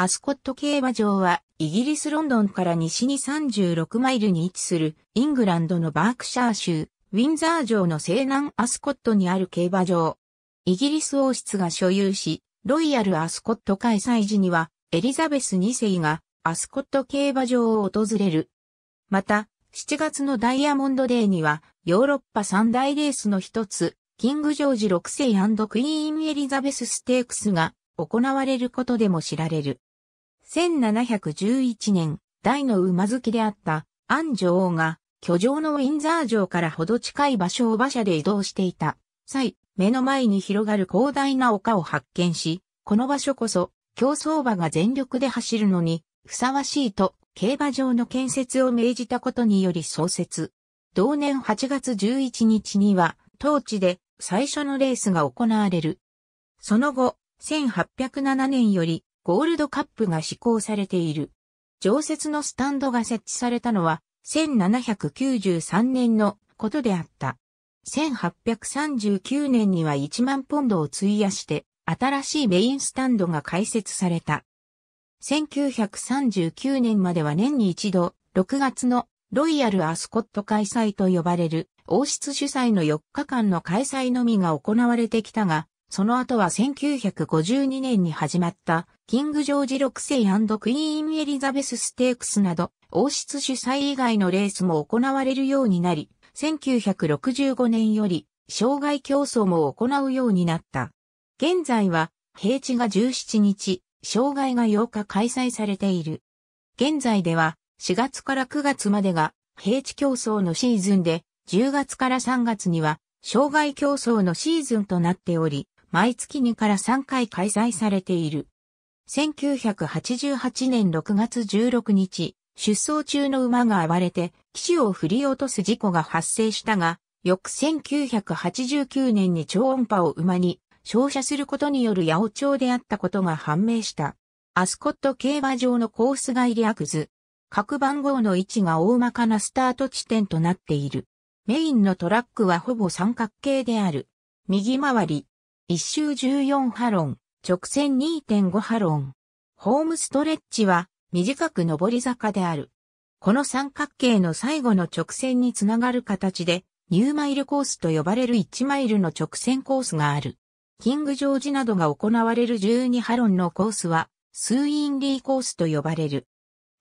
アスコット競馬場は、イギリスロンドンから西に36マイルに位置する、イングランドのバークシャー州、ウィンザー城の西南アスコットにある競馬場。イギリス王室が所有し、ロイヤルアスコット開催時には、エリザベス2世がアスコット競馬場を訪れる。また、7月のダイヤモンドデーには、ヨーロッパ三大レースの一つ、キングジョージ6世クイーンエリザベスステークスが行われることでも知られる。1711年、大の馬好きであったアン女王が、居城のウィンザー城からほど近い場所を馬車で移動していた際、目の前に広がる広大な丘を発見し、この場所こそ、競走馬が全力で走るのに、ふさわしいと、競馬場の建設を命じたことにより創設。同年8月11日には、当地で最初のレースが行われる。その後、1807年よりゴールドカップが施行されている。常設のスタンドが設置されたのは1793年のことであった。1839年には1万ポンドを費やして新しいメインスタンドが開設された。1939年までは年に一度6月のロイヤルアスコット開催と呼ばれる王室主催の4日間の開催のみが行われてきたが、その後は1952年に始まった、キング・ジョージ6世クイーン・エリザベス・ステークスなど、王室主催以外のレースも行われるようになり、1965年より、障害競争も行うようになった。現在は、平地が17日、障害が8日開催されている。現在では、4月から9月までが、平地競争のシーズンで、10月から3月には、障害競争のシーズンとなっており、毎月2から3回開催されている。1988年6月16日、出走中の馬が暴れて、騎士を振り落とす事故が発生したが、翌1989年に超音波を馬に照射することによる八王朝であったことが判明した。アスコット競馬場のコース外略図。各番号の位置が大まかなスタート地点となっている。メインのトラックはほぼ三角形である。右回り、一周14ハロン、直線2.5ハロン。ホームストレッチは短く上り坂である。この三角形の最後の直線につながる形で、ニューマイルコースと呼ばれる1マイルの直線コースがある。キングジョージなどが行われる12ハロンのコースは、スーインリーコースと呼ばれる。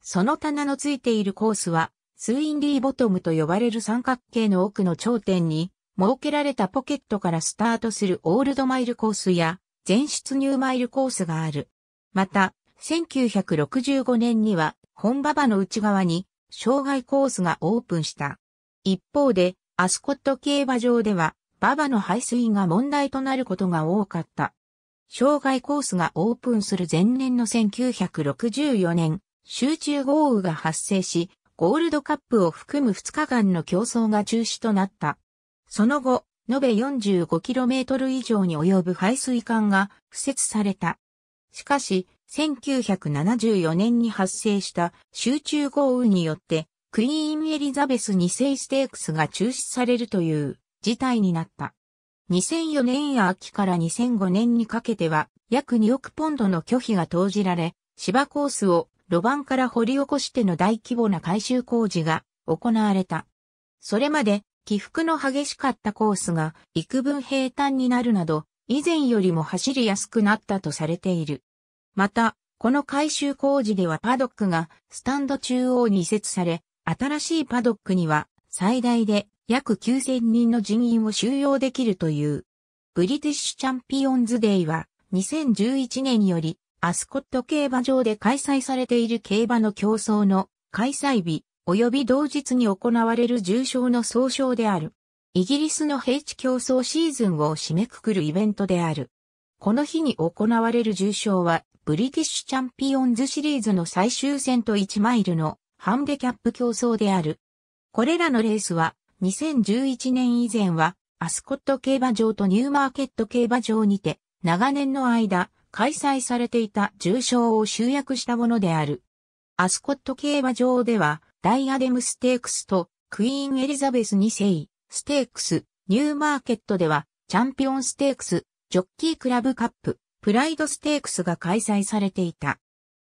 その棚のついているコースは、スーインリーボトムと呼ばれる三角形の奥の頂点に、設けられたポケットからスタートするオールドマイルコースや全出入マイルコースがある。また、1965年には本馬場の内側に障害コースがオープンした。一方で、アスコット競馬場では馬場の排水が問題となることが多かった。障害コースがオープンする前年の1964年、集中豪雨が発生し、ゴールドカップを含む2日間の競争が中止となった。その後、延べ 45km 以上に及ぶ排水管が敷設された。しかし、1974年に発生した集中豪雨によって、クイーンエリザベス2世ステークスが中止されるという事態になった。2004年秋から2005年にかけては約2億ポンドの拒否が投じられ、芝コースを路盤から掘り起こしての大規模な改修工事が行われた。それまで起伏の激しかったコースが幾分平坦になるなど、以前よりも走りやすくなったとされている。また、この改修工事ではパドックがスタンド中央に移設され、新しいパドックには最大で約9000人の人員を収容できるという。ブリティッシュチャンピオンズデイは2011年よりアスコット競馬場で開催されている競馬の競争の開催日及び同日に行われる重賞の総称である。イギリスの平地競争シーズンを締めくくるイベントである。この日に行われる重賞は、ブリティッシュチャンピオンズシリーズの最終戦と1マイルのハンデキャップ競争である。これらのレースは、2011年以前は、アスコット競馬場とニューマーケット競馬場にて、長年の間、開催されていた重賞を集約したものである。アスコット競馬場では、ダイアデムステークスとクイーンエリザベス2世、ステークス、ニューマーケットでは、チャンピオンステークス、ジョッキークラブカップ、プライドステークスが開催されていた。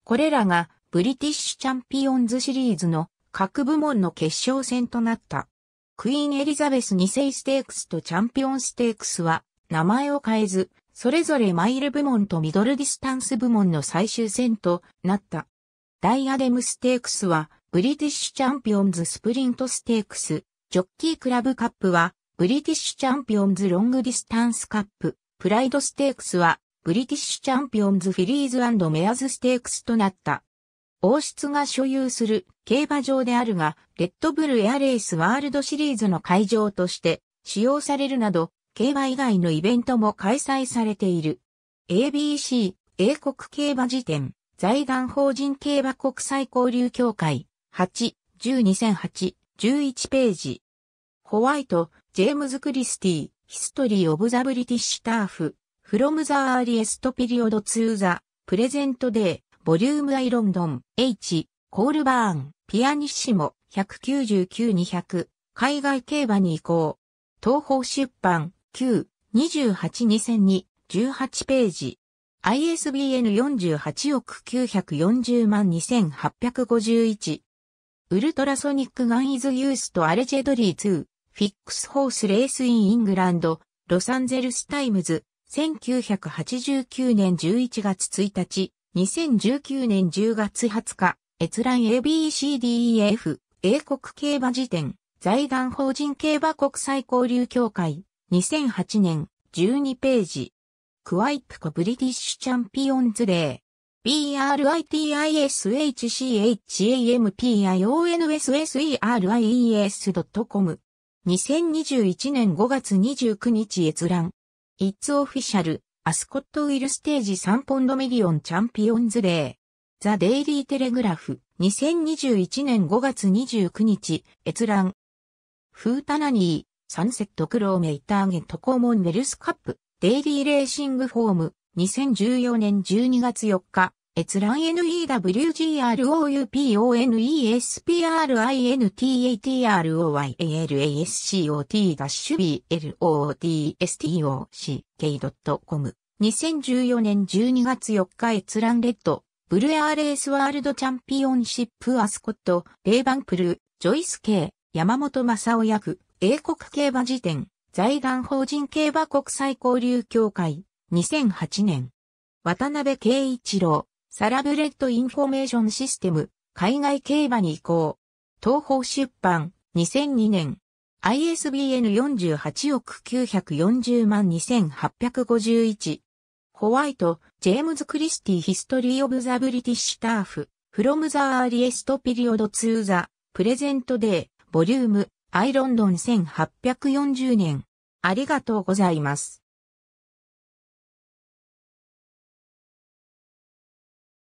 これらが、ブリティッシュチャンピオンズシリーズの各部門の決勝戦となった。クイーンエリザベス2世ステークスとチャンピオンステークスは、名前を変えず、それぞれマイル部門とミドルディスタンス部門の最終戦となった。ダイアデムステークスはブリティッシュチャンピオンズスプリントステークス、ジョッキークラブカップは、ブリティッシュチャンピオンズロングディスタンスカップ、プライドステークスは、ブリティッシュチャンピオンズフィリーズメアズステークスとなった。王室が所有する競馬場であるが、レッドブルエアレースワールドシリーズの会場として使用されるなど、競馬以外のイベントも開催されている。ABC、英国競馬辞典、財団法人競馬国際交流協会、8、102008、11ページ。ホワイト、ジェームズ・クリスティ、ヒストリー・オブ・ザ・ブリティッシュ・ターフ、フロム・ザ・アーリエスト・ピリオド・ツー・ザ・プレゼント・デー、ボリューム・アイ・ロンドン、H、コール・バーン、ピアニッシモ、199-200、海外競馬に移行。東方出版、9、28-2002、18ページ。ISBN 48億940万2851ウルトラソニックガンイズユースとアレジェドリー2、フィックスホースレースインイングランド、ロサンゼルスタイムズ、1989年11月1日、2019年10月20日、閲覧 ABCDEF、英国競馬辞典、財団法人競馬国際交流協会、2008年、12ページ。クワイプコブリティッシュチャンピオンズレー。britischampionseriescom。2021年5月29日閲覧。It's Official アスコットウィルステージ3ポンドミリオンチャンピオンズレー。ザ・デイリー・テレグラフ2021年5月29日閲覧。フータナニー、サンセットクローメイターゲットコーモンウェルスカップ、デイリーレーシングフォーム、2014年12月4日、閲覧 n e w r o u p o n e s p r i n t a r y a l s c o t b l o t s t o c c o m 2014年12月4日閲覧レッド、ブルーアーレースワールドチャンピオンシップアスコット、レイバンプル、ジョイス系、山本正夫役、英国競馬辞典、財団法人競馬国際交流協会、2008年。渡辺慶一郎、サラブレッドインフォメーションシステム、海外競馬に移行。東方出版、2002年。ISBN 48億940万2851。ホワイト、ジェームズ・クリスティ・ヒストリー・オブ・ザ・ブリティッシュ・ターフ、フロム・ザ・アーリエスト・ピリオド・ツー・ザ・プレゼント・デー、ボリューム、アイ・ロンドン1840年。ありがとうございます。